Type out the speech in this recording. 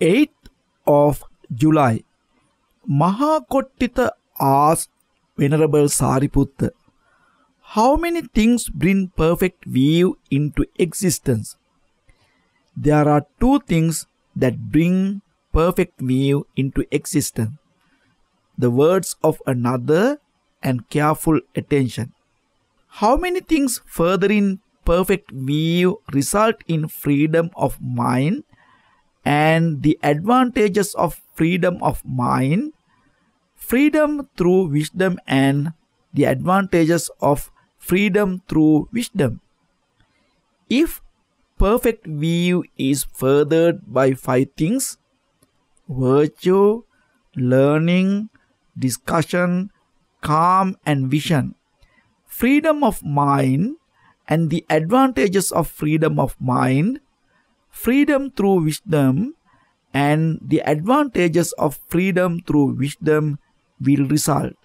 8th of July, Mahakottita asked Venerable Sariputta, How many things bring perfect view into existence? There are two things that bring perfect view into existence the words of another and careful attention. How many things furthering perfect view result in freedom of mind and the advantages of freedom of mind, freedom through wisdom, and the advantages of freedom through wisdom. If perfect view is furthered by five things virtue, learning, discussion, calm, and vision, freedom of mind, and the advantages of freedom of mind freedom through wisdom and the advantages of freedom through wisdom will result.